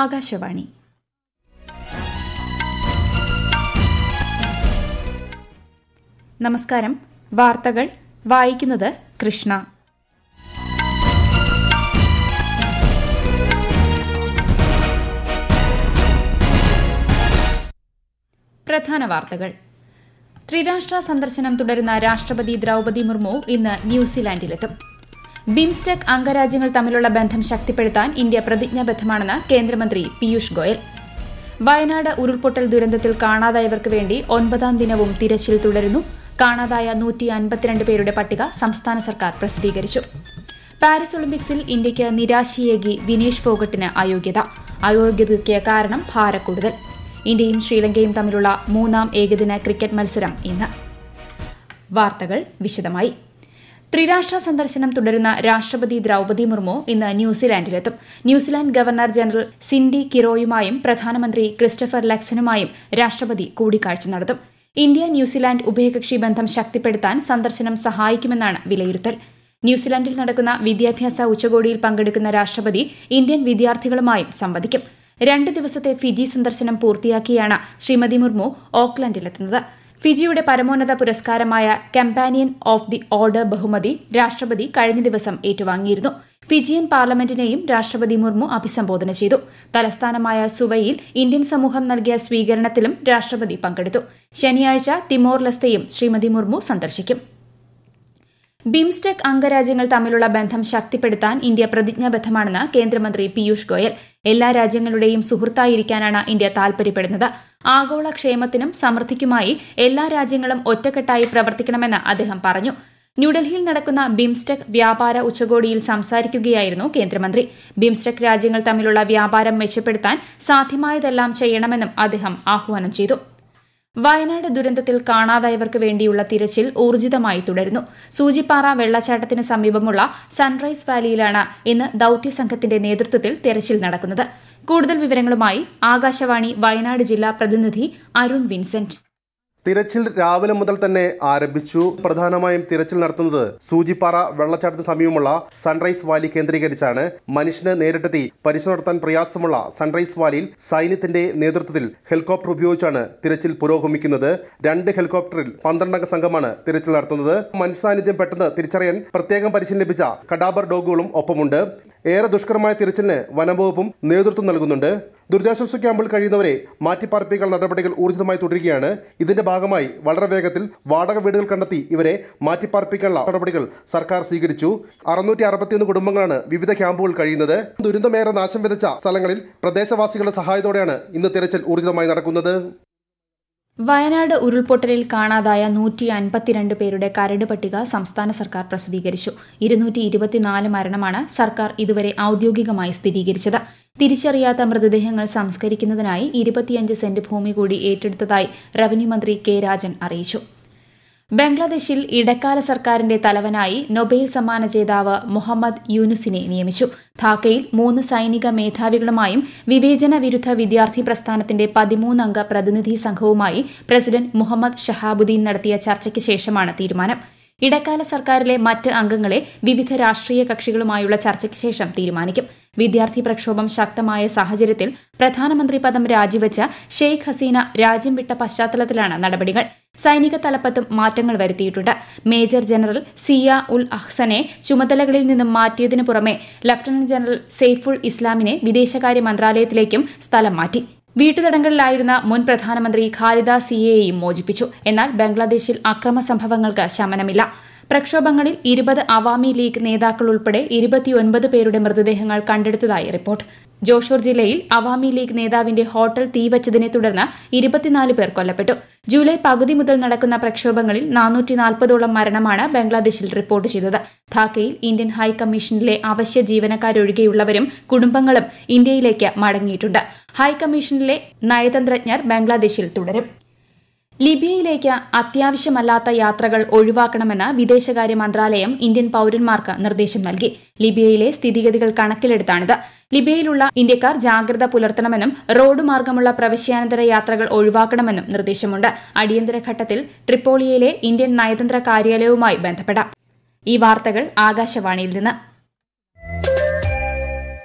ആകാശവാണി നമസ്കാരം വാർത്തകൾ വായിക്കുന്നത് കൃഷ്ണ പ്രധാന വാർത്തകൾ ത്രിരാഷ്ട്ര സന്ദർശനം തുടരുന്ന രാഷ്ട്രപതി ദ്രൗപതി മുർമു ഇന്ന് ന്യൂസിലാൻഡിലെത്തും ബിംസ്റ്റെക് അംഗരാജ്യങ്ങൾ തമ്മിലുള്ള ബന്ധം ശക്തിപ്പെടുത്താൻ ഇന്ത്യ പ്രതിജ്ഞാബദ്ധമാണെന്ന് കേന്ദ്രമന്ത്രി പീയൂഷ് ഗോയൽ വയനാട് ഉരുൾപൊട്ടൽ ദുരന്തത്തിൽ കാണാതായവർക്ക് വേണ്ടി ഒൻപതാം ദിനവും തിരച്ചിൽ തുടരുന്നു കാണാതായ നൂറ്റി അൻപത്തിരണ്ട് പേരുടെ പട്ടിക സംസ്ഥാന സർക്കാർ പ്രസിദ്ധീകരിച്ചു പാരീസ് ഒളിമ്പിക്സിൽ ഇന്ത്യയ്ക്ക് നിരാശയേകി വിനേഷ് ഫോഗട്ടിന് അയോഗ്യത അയോഗ്യതയ്ക്ക് കാരണം ഭാരക്കൂടുതൽ ഇന്ത്യയും ശ്രീലങ്കയും തമ്മിലുള്ള മൂന്നാം ഏകദിന ക്രിക്കറ്റ് മത്സരം ഇന്ന് വാർത്തകൾ വിശദമായി ത്രിരാഷ്ട്ര സന്ദർശനം തുടരുന്ന രാഷ്ട്രപതി ദ്രൗപദി മുർമു ഇന്ന് ന്യൂസിലാൻഡിലെത്തും ന്യൂസിലാൻഡ് ഗവർണർ ജനറൽ സിൻഡി കിറോയുമായും പ്രധാനമന്ത്രി ക്രിസ്റ്റഫർ ലക്സനുമായും രാഷ്ട്രപതി കൂടിക്കാഴ്ച നടത്തും ഇന്ത്യ ന്യൂസിലാൻഡ് ഉഭയകക്ഷി ബന്ധം ശക്തിപ്പെടുത്താൻ സന്ദർശനം സഹായിക്കുമെന്നാണ് വിലയിരുത്തൽ ന്യൂസിലാൻഡിൽ നടക്കുന്ന വിദ്യാഭ്യാസ ഉച്ചകോടിയിൽ പങ്കെടുക്കുന്ന രാഷ്ട്രപതി ഇന്ത്യൻ വിദ്യാർത്ഥികളുമായും സംവദിക്കും രണ്ട് ദിവസത്തെ ഫിജി സന്ദർശനം പൂർത്തിയാക്കിയാണ് ശ്രീമതി മുർമു ഓക്ലൻഡിലെത്തുന്നത് ഫിജിയുടെ പരമോന്നത പുരസ്കാരമായ കമ്പാനിയൻ ഓഫ് ദി ഓർഡർ ബഹുമതി രാഷ്ട്രപതി കഴിഞ്ഞ ദിവസം ഏറ്റുവാങ്ങിയിരുന്നു ഫിജിയൻ പാർലമെന്റിനെയും രാഷ്ട്രപതി മുർമു അഭിസംബോധന ചെയ്തു തലസ്ഥാനമായ സുവയിൽ ഇന്ത്യൻ സമൂഹം നൽകിയ സ്വീകരണത്തിലും രാഷ്ട്രപതി പങ്കെടുത്തു ശനിയാഴ്ച തിമോർ ലസ്തയും ശ്രീമതി മുർമു സന്ദർശിക്കും ബിംസ്റ്റെക് അംഗരാജ്യങ്ങൾ തമ്മിലുള്ള ബന്ധം ശക്തിപ്പെടുത്താൻ ഇന്ത്യ പ്രതിജ്ഞാബദ്ധമാണെന്ന് കേന്ദ്രമന്ത്രി പീയൂഷ് ഗോയൽ എല്ലാ രാജ്യങ്ങളുടെയും സുഹൃത്തായിരിക്കാനാണ് ഇന്ത്യ താൽപര്യപ്പെടുന്നത് ആഗോള ക്ഷേമത്തിനും സമൃദ്ധിക്കുമായി എല്ലാ രാജ്യങ്ങളും ഒറ്റക്കെട്ടായി പ്രവർത്തിക്കണമെന്ന് അദ്ദേഹം പറഞ്ഞു ന്യൂഡൽഹിയിൽ നടക്കുന്ന ബിംസ്റ്റെക് വ്യാപാര ഉച്ചകോടിയിൽ സംസാരിക്കുകയായിരുന്നു കേന്ദ്രമന്ത്രി ബിംസ്റ്റെക് രാജ്യങ്ങൾ തമ്മിലുള്ള വ്യാപാരം മെച്ചപ്പെടുത്താൻ സാധ്യമായതെല്ലാം ചെയ്യണമെന്നും അദ്ദേഹം ആഹ്വാനം ചെയ്തു വയനാട് ദുരന്തത്തിൽ കാണാതായവർക്ക് വേണ്ടിയുള്ള തിരച്ചിൽ ഊർജിതമായി തുടരുന്നു സൂചിപ്പാറ വെള്ളച്ചാട്ടത്തിന് സമീപമുള്ള സൺറൈസ് വാലിയിലാണ് ഇന്ന് ദൌത്യസംഘത്തിന്റെ നേതൃത്വത്തിൽ തെരച്ചിൽ നടക്കുന്നത് കൂടുതൽ വിവരങ്ങളുമായി ആകാശവാണി വയനാട് ജില്ലാ പ്രതിനിധി അരുൺ വിൻസെന്റ് തിരച്ചിൽ രാവിലെ മുതൽ തന്നെ ആരംഭിച്ചു പ്രധാനമായും തിരച്ചിൽ നടത്തുന്നത് സൂചിപ്പാറ വെള്ളച്ചാട്ടത്തിന് സമീപമുള്ള സൺറൈസ് വാലി കേന്ദ്രീകരിച്ചാണ് മനുഷ്യനെ നേരിട്ടെത്തി പരിശോധന നടത്താൻ പ്രയാസമുള്ള സൺറൈസ് വാലിയിൽ സൈന്യത്തിന്റെ നേതൃത്വത്തിൽ ഹെലികോപ്റ്റർ ഉപയോഗിച്ചാണ് തിരച്ചിൽ പുരോഗമിക്കുന്നത് രണ്ട് ഹെലികോപ്റ്ററിൽ പന്ത്രണ്ടംഗ സംഘമാണ് തിരച്ചിൽ നടത്തുന്നത് മനുഷ്യ സാന്നിധ്യം പെട്ടെന്ന് തിരിച്ചറിയാൻ പ്രത്യേകം പരിശീലനം ലഭിച്ച കടാബർ ഡോഗുകളും ഒപ്പമുണ്ട് ഏറെ ദുഷ്കരമായ തിരച്ചിലിന് വനംവകുപ്പും നേതൃത്വം നൽകുന്നുണ്ട് ദുരിതാശ്വാസ ക്യാമ്പിൽ കഴിയുന്നവരെ മാറ്റിപ്പാർപ്പിക്കൽ നടപടികൾ ഊർജിതമായി തുടരുകയാണ് ഇതിന്റെ ഭാഗമായി വളരെ വേഗത്തിൽ വാടക വീടുകൾ കണ്ടെത്തി ഇവരെ മാറ്റിപ്പാർപ്പിക്കാനുള്ള നടപടികൾ സർക്കാർ സ്വീകരിച്ചു അറുന്നൂറ്റി അറുപത്തിയൊന്ന് കുടുംബങ്ങളാണ് വിവിധ ക്യാമ്പുകൾ കഴിയുന്നത് ദുരന്തമേറെ നാശം വിതച്ച സ്ഥലങ്ങളിൽ പ്രദേശവാസികളുടെ സഹായത്തോടെയാണ് ഇന്ന് തിരച്ചിൽ ഊർജിതമായി നടക്കുന്നത് വയനാട് ഉരുൾപൊട്ടലിൽ കാണാതായ നൂറ്റി അൻപത്തിരണ്ട് പേരുടെ കരട് പട്ടിക സംസ്ഥാന സർക്കാർ പ്രസിദ്ധീകരിച്ചു ഇരുന്നൂറ്റി ഇരുപത്തിനാല് മരണമാണ് സർക്കാർ ഇതുവരെ ഔദ്യോഗികമായി സ്ഥിരീകരിച്ചത് തിരിച്ചറിയാത്ത മൃതദേഹങ്ങൾ സംസ്കരിക്കുന്നതിനായി ഇരുപത്തിയഞ്ച് സെന്റ് ഭൂമി കൂടി ഏറ്റെടുത്തതായി റവന്യൂ മന്ത്രി കെ രാജൻ അറിയിച്ചു ബംഗ്ലാദേശിൽ ഇടക്കാല സർക്കാരിന്റെ തലവനായി നൊബേൽ സമ്മാന ജേതാവ് മുഹമ്മദ് യൂനുസിനെ നിയമിച്ചു ധാക്കയിൽ മൂന്ന് സൈനിക മേധാവികളുമായും വിവേചന വിരുദ്ധ വിദ്യാർത്ഥി പ്രസ്ഥാനത്തിന്റെ പതിമൂന്നംഗ പ്രതിനിധി സംഘവുമായി പ്രസിഡന്റ് മുഹമ്മദ് ഷഹാബുദ്ദീൻ നടത്തിയ ചർച്ചയ്ക്ക് ശേഷമാണ് തീരുമാനം ഇടക്കാല സർക്കാരിലെ മറ്റ് അംഗങ്ങളെ വിവിധ രാഷ്ട്രീയ കക്ഷികളുമായുള്ള ചർച്ചയ്ക്ക് ശേഷം തീരുമാനിക്കും വിദ്യാർത്ഥി പ്രക്ഷോഭം ശക്തമായ സാഹചര്യത്തിൽ പ്രധാനമന്ത്രി പദം രാജിവെച്ച ഷെയ്ഖ് ഹസീന രാജ്യം വിട്ട പശ്ചാത്തലത്തിലാണ് നടപടികൾ സൈനിക തലപ്പത്തും മാറ്റങ്ങൾ വരുത്തിയിട്ടുണ്ട് മേജർ ജനറൽ സിയ ഉൽ അഹ്സനെ ചുമതലകളിൽ നിന്നും മാറ്റിയതിനു പുറമെ ലഫ്റ്റനന്റ് ജനറൽ സെയ്ഫുൾ ഇസ്ലാമിനെ വിദേശകാര്യ മന്ത്രാലയത്തിലേക്കും സ്ഥലം മാറ്റി വീട്ടുതടങ്കലിലായിരുന്ന മുൻ പ്രധാനമന്ത്രി ഖാലിദ സിയെയും മോചിപ്പിച്ചു എന്നാൽ ബംഗ്ലാദേശിൽ അക്രമ സംഭവങ്ങൾക്ക് ശമനമില്ല പ്രക്ഷോഭങ്ങളിൽ ഇരുപത് അവാമി ലീഗ് നേതാക്കൾ ഉൾപ്പെടെ ഇരുപത്തിയൊൻപത് പേരുടെ മൃതദേഹങ്ങൾ കണ്ടെടുത്തതായി റിപ്പോർട്ട് ജോഷൂർ ജില്ലയിൽ അവാമി ലീഗ് നേതാവിന്റെ ഹോട്ടൽ തീവച്ചതിനെ തുടർന്ന് ഇരുപത്തിനാല് പേർ കൊല്ലപ്പെട്ടു ജൂലൈ പകുതി മുതൽ നടക്കുന്ന പ്രക്ഷോഭങ്ങളിൽ നാനൂറ്റി നാൽപ്പതോളം മരണമാണ് ബംഗ്ലാദേശിൽ റിപ്പോർട്ട് ചെയ്തത് ധാക്കയിൽ ഇന്ത്യൻ ഹൈക്കമ്മീഷനിലെ അവശ്യ ജീവനക്കാരൊഴികെയുള്ളവരും കുടുംബങ്ങളും ഇന്ത്യയിലേക്ക് മടങ്ങിയിട്ടുണ്ട് ഹൈക്കമ്മീഷനിലെ നയതന്ത്രജ്ഞർ ബംഗ്ലാദേശിൽ തുടരും ലിബിയയിലേക്ക് അത്യാവശ്യമല്ലാത്ത യാത്രകൾ ഒഴിവാക്കണമെന്ന് വിദേശകാര്യ മന്ത്രാലയം ഇന്ത്യൻ പൌരന്മാർക്ക് നിർദ്ദേശം നൽകി ലിബിയയിലെ സ്ഥിതിഗതികൾ കണക്കിലെടുത്താണിത് ലിബിയയിലുള്ള ഇന്ത്യക്കാർ ജാഗ്രത പുലർത്തണമെന്നും റോഡ് മാർഗമുള്ള പ്രവശ്യാനന്തര യാത്രകൾ ഒഴിവാക്കണമെന്നും നിർദ്ദേശമുണ്ട് അടിയന്തര ഘട്ടത്തിൽ ട്രിപ്പോളിയയിലെ ഇന്ത്യൻ നയതന്ത്ര കാര്യാലയവുമായി ബന്ധപ്പെടാം ഈ വാർത്തകൾ ആകാശവാണിയിൽ നിന്ന്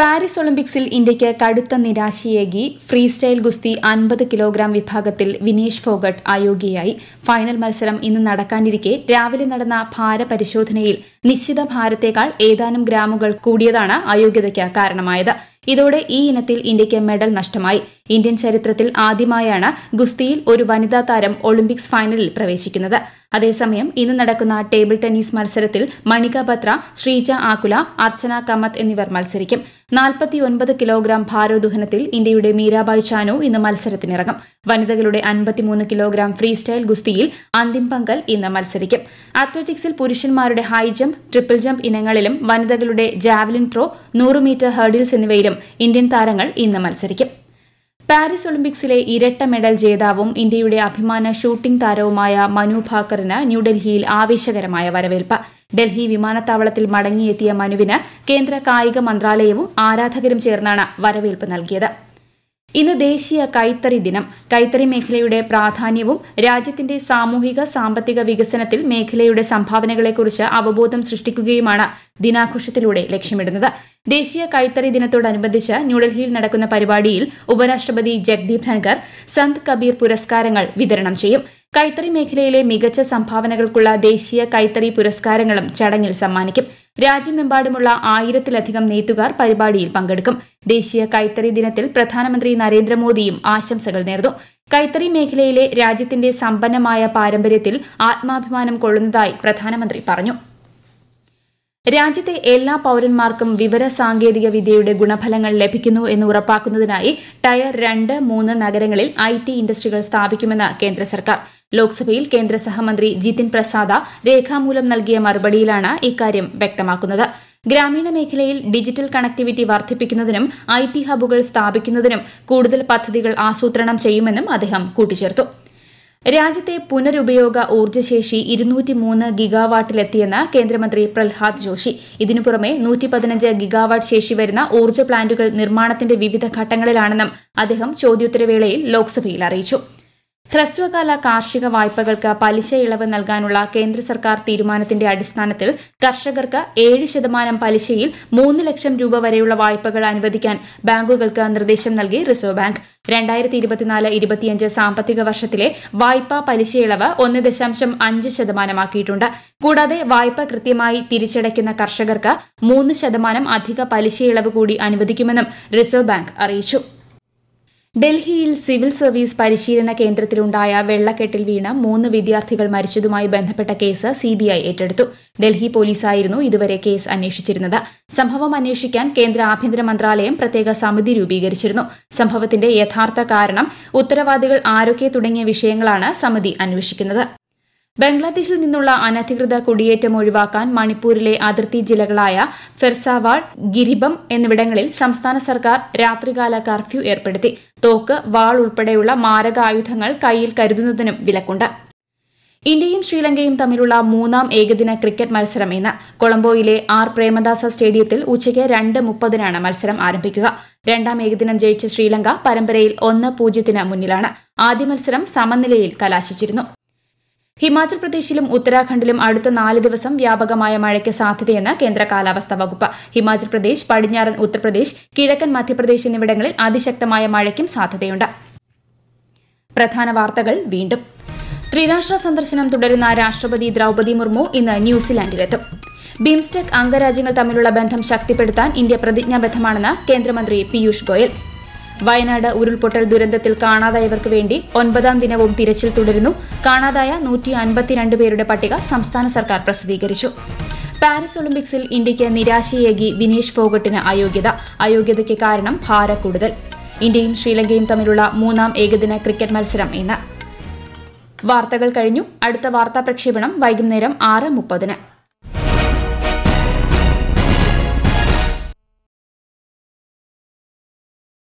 പാരീസ് ഒളിമ്പിക്സിൽ ഇന്ത്യയ്ക്ക് കടുത്ത നിരാശയേകി ഫ്രീ സ്റ്റൈൽ ഗുസ്തി അൻപത് കിലോഗ്രാം വിഭാഗത്തിൽ വിനേഷ് ഫോഗട്ട് അയോഗ്യയായി ഫൈനൽ മത്സരം ഇന്ന് നടക്കാനിരിക്കെ രാവിലെ നടന്ന ഭാരപരിശോധനയിൽ നിശ്ചിത ഭാരത്തേക്കാൾ ഏതാനും ഗ്രാമുകൾ കൂടിയതാണ് അയോഗ്യതയ്ക്ക് കാരണമായത് ഇതോടെ ഈ ഇനത്തിൽ ഇന്ത്യയ്ക്ക് മെഡൽ നഷ്ടമായി ഇന്ത്യൻ ചരിത്രത്തിൽ ആദ്യമായാണ് ഗുസ്തിയിൽ ഒരു വനിതാ താരം ഒളിമ്പിക്സ് ഫൈനലിൽ പ്രവേശിക്കുന്നത് അതേസമയം ഇന്ന് നടക്കുന്ന ടേബിൾ ടെന്നീസ് മത്സരത്തിൽ മണിക ബത്ര ശ്രീജ ആകുല അർച്ചന കമ്മത്ത് എന്നിവർ മത്സരിക്കും നാൽപ്പത്തിയൊൻപത് കിലോഗ്രാം ഭാരോദ്വഹനത്തിൽ ഇന്ത്യയുടെ മീരാബായ് ചാനു ഇന്ന് മത്സരത്തിനിറങ്ങും വനിതകളുടെ അൻപത്തിമൂന്ന് കിലോഗ്രാം ഫ്രീ സ്റ്റൈൽ ഗുസ്തിയിൽ അന്തിം പങ്കൽ ഇന്ന് മത്സരിക്കും അത്ലറ്റിക്സിൽ പുരുഷന്മാരുടെ ഹൈ ജംപ് ട്രിപ്പിൾ ജംപ് ഇനങ്ങളിലും വനിതകളുടെ ജാവലിൻ ത്രോ നൂറ് മീറ്റർ ഹേർഡിൽസ് എന്നിവയിലും ഇന്ത്യൻ താരങ്ങൾ ഇന്ന് മത്സരിക്കും പാരീസ് ഒളിമ്പിക്സിലെ ഇരട്ട മെഡൽ ജേതാവും ഇന്ത്യയുടെ അഭിമാന ഷൂട്ടിംഗ് താരവുമായ മനു ഭാക്കറിന് ന്യൂഡൽഹിയിൽ ആവേശകരമായ വരവേൽപ്പ് ഡൽഹി വിമാനത്താവളത്തിൽ മടങ്ങിയെത്തിയ മനുവിന് കേന്ദ്ര കായിക മന്ത്രാലയവും ആരാധകരും ചേർന്നാണ് വരവേൽപ്പ് നൽകിയത് ഇന്ന് ദേശീയ കൈത്തറി ദിനം കൈത്തറി മേഖലയുടെ പ്രാധാന്യവും രാജ്യത്തിന്റെ സാമൂഹിക സാമ്പത്തിക വികസനത്തിൽ മേഖലയുടെ സംഭാവനകളെക്കുറിച്ച് അവബോധം സൃഷ്ടിക്കുകയുമാണ് ദിനാഘോഷത്തിലൂടെ ലക്ഷ്യമിടുന്നത് ദേശീയ കൈത്തറി ദിനത്തോടനുബന്ധിച്ച് ന്യൂഡൽഹിയിൽ നടക്കുന്ന പരിപാടിയിൽ ഉപരാഷ്ട്രപതി ജഗ്ദീപ് ധൻകർ സന്ത് കബീർ പുരസ്കാരങ്ങൾ വിതരണം ചെയ്യും കൈത്തറി മേഖലയിലെ മികച്ച സംഭാവനകൾക്കുള്ള ദേശീയ കൈത്തറി പുരസ്കാരങ്ങളും ചടങ്ങിൽ സമ്മാനിക്കും രാജ്യമെമ്പാടുമുള്ള ആയിരത്തിലധികം നെയ്ത്തുകാർ പരിപാടിയിൽ പങ്കെടുക്കും ദേശീയ കൈത്തറി ദിനത്തിൽ പ്രധാനമന്ത്രി നരേന്ദ്രമോദിയും ആശംസകൾ നേർന്നു കൈത്തറി മേഖലയിലെ രാജ്യത്തിന്റെ സമ്പന്നമായ പാരമ്പര്യത്തിൽ ആത്മാഭിമാനം കൊള്ളുന്നതായി പ്രധാനമന്ത്രി പറഞ്ഞു രാജ്യത്തെ എല്ലാ പൌരന്മാർക്കും വിവര സാങ്കേതിക വിദ്യയുടെ ഗുണഫലങ്ങൾ ലഭിക്കുന്നു എന്ന് ഉറപ്പാക്കുന്നതിനായി ടയർ രണ്ട് മൂന്ന് നഗരങ്ങളിൽ ഐ ടി ഇൻഡസ്ട്രികൾ സ്ഥാപിക്കുമെന്ന് കേന്ദ്ര സർക്കാർ ലോക്സഭയിൽ കേന്ദ്ര സഹമന്ത്രി ജിതിൻ പ്രസാദ രേഖാമൂലം നൽകിയ മറുപടിയിലാണ് ഇക്കാര്യം വ്യക്തമാക്കുന്നത് ഗ്രാമീണ മേഖലയിൽ ഡിജിറ്റൽ കണക്ടിവിറ്റി വർദ്ധിപ്പിക്കുന്നതിനും ഐ ടി ഹബുകൾ സ്ഥാപിക്കുന്നതിനും കൂടുതൽ പദ്ധതികൾ ആസൂത്രണം ചെയ്യുമെന്നും അദ്ദേഹം കൂട്ടിച്ചേർത്തു രാജ്യത്തെ പുനരുപയോഗ ഊർജ്ജശേഷി ഇരുന്നൂറ്റി മൂന്ന് ഗിഗാവാട്ടിലെത്തിയെന്ന് കേന്ദ്രമന്ത്രി പ്രഹ്ലാദ് ജോഷി ഇതിനു പുറമെ നൂറ്റി പതിനഞ്ച് ഗിഗാവാട്ട് ശേഷി വരുന്ന ഊർജ്ജ പ്ലാന്റുകൾ നിർമ്മാണത്തിന്റെ വിവിധ ഘട്ടങ്ങളിലാണെന്നും അദ്ദേഹം ചോദ്യോത്തരവേളയിൽ ലോക്സഭയിൽ അറിയിച്ചു ഹ്രസ്വകാല കാർഷിക വായ്പകൾക്ക് പലിശ ഇളവ് നൽകാനുള്ള കേന്ദ്ര സർക്കാർ തീരുമാനത്തിന്റെ അടിസ്ഥാനത്തിൽ കർഷകർക്ക് ഏഴ് ശതമാനം പലിശയിൽ മൂന്ന് ലക്ഷം രൂപ വരെയുള്ള വായ്പകൾ അനുവദിക്കാൻ ബാങ്കുകൾക്ക് നിർദ്ദേശം നൽകി റിസർവ് ബാങ്ക് രണ്ടായിരത്തി ഇരുപത്തിനാല് ഇരുപത്തിയഞ്ച് സാമ്പത്തിക വർഷത്തിലെ വായ്പാ പലിശയിളവ് ഒന്ന് ദശാംശം അഞ്ച് ശതമാനമാക്കിയിട്ടുണ്ട് കൂടാതെ വായ്പ കൃത്യമായി തിരിച്ചടയ്ക്കുന്ന കർഷകർക്ക് മൂന്ന് ശതമാനം അധിക പലിശയിളവ് കൂടി അനുവദിക്കുമെന്നും റിസർവ് ബാങ്ക് അറിയിച്ചു ഡൽഹിയിൽ സിവിൽ സർവീസ് പരിശീലന കേന്ദ്രത്തിലുണ്ടായ വെള്ളക്കെട്ടിൽ വീണ മൂന്ന് വിദ്യാർത്ഥികൾ മരിച്ചതുമായി ബന്ധപ്പെട്ട കേസ് സിബിഐ ഏറ്റെടുത്തു ഡൽഹി പോലീസായിരുന്നു ഇതുവരെ കേസ് അന്വേഷിച്ചിരുന്നത് സംഭവം അന്വേഷിക്കാൻ കേന്ദ്ര ആഭ്യന്തര മന്ത്രാലയം പ്രത്യേക സമിതി രൂപീകരിച്ചിരുന്നു സംഭവത്തിന്റെ യഥാർത്ഥ കാരണം ഉത്തരവാദികൾ ആരൊക്കെ തുടങ്ങിയ വിഷയങ്ങളാണ് സമിതി അന്വേഷിക്കുന്നത് ബംഗ്ലാദേശിൽ നിന്നുള്ള അനധികൃത കുടിയേറ്റം ഒഴിവാക്കാൻ മണിപ്പൂരിലെ അതിർത്തി ജില്ലകളായ ഫെർസാവാൾ ഗിരിബം എന്നിവിടങ്ങളിൽ സംസ്ഥാന സർക്കാർ രാത്രികാല കർഫ്യൂ ഏർപ്പെടുത്തി തോക്ക് വാൾ ഉൾപ്പെടെയുള്ള മാരകായുധങ്ങൾ കയ്യിൽ കരുതുന്നതിനും വിലക്കുണ്ട് ഇന്ത്യയും ശ്രീലങ്കയും തമ്മിലുള്ള മൂന്നാം ഏകദിന ക്രിക്കറ്റ് മത്സരം ഇന്ന് കൊളംബോയിലെ ആർ പ്രേമദാസ സ്റ്റേഡിയത്തിൽ ഉച്ചയ്ക്ക് രണ്ട് മുപ്പതിനാണ് മത്സരം ആരംഭിക്കുക രണ്ടാം ഏകദിനം ജയിച്ച ശ്രീലങ്ക പരമ്പരയിൽ ഒന്ന് പൂജ്യത്തിന് മുന്നിലാണ് ആദ്യ മത്സരം സമനിലയിൽ കലാശിച്ചിരുന്നു ഹിമാചൽ പ്രദേശിലും ഉത്തരാഖണ്ഡിലും അടുത്ത നാല് ദിവസം വ്യാപകമായ മഴയ്ക്ക് സാധ്യതയെന്ന് കേന്ദ്ര കാലാവസ്ഥാ വകുപ്പ് ഹിമാചൽ പ്രദേശ് പടിഞ്ഞാറൻ ഉത്തർപ്രദേശ് കിഴക്കൻ മധ്യപ്രദേശ് എന്നിവിടങ്ങളിൽ അതിശക്തമായ മഴയ്ക്കും സാധ്യതയുണ്ട് പ്രധാന വാർത്തകൾ വീണ്ടും ത്രിരാഷ്ട്ര സന്ദർശനം തുടരുന്ന രാഷ്ട്രപതി ദ്രൗപതി മുർമു ഇന്ന് ന്യൂസിലാന്റിലെത്തും ബിംസ്റ്റെക് അംഗരാജ്യങ്ങൾ തമ്മിലുള്ള ബന്ധം ശക്തിപ്പെടുത്താൻ ഇന്ത്യ പ്രതിജ്ഞാബദ്ധമാണെന്ന് കേന്ദ്രമന്ത്രി പീയൂഷ് ഗോയൽ വയനാട് ഉരുൾപൊട്ടൽ ദുരന്തത്തിൽ കാണാതായവർക്ക് വേണ്ടി ഒൻപതാം ദിനവും തിരച്ചിൽ തുടരുന്നു കാണാതായ നൂറ്റി അൻപത്തിരണ്ട് പേരുടെ പട്ടിക സംസ്ഥാന സർക്കാർ പ്രസിദ്ധീകരിച്ചു പാരീസ് ഒളിമ്പിക്സിൽ ഇന്ത്യയ്ക്ക് നിരാശയേകി വിനേഷ് ഫോഗട്ടിന് അയോഗ്യത അയോഗ്യതയ്ക്ക് കാരണം ഭാര കൂടുതൽ ഇന്ത്യയും ശ്രീലങ്കയും തമ്മിലുള്ള മൂന്നാം ഏകദിന ക്രിക്കറ്റ് മത്സരം ഇന്ന് വാർത്തകൾ കഴിഞ്ഞു അടുത്ത വാർത്താ പ്രക്ഷേപണം വൈകുന്നേരം ആറ് മുപ്പതിന്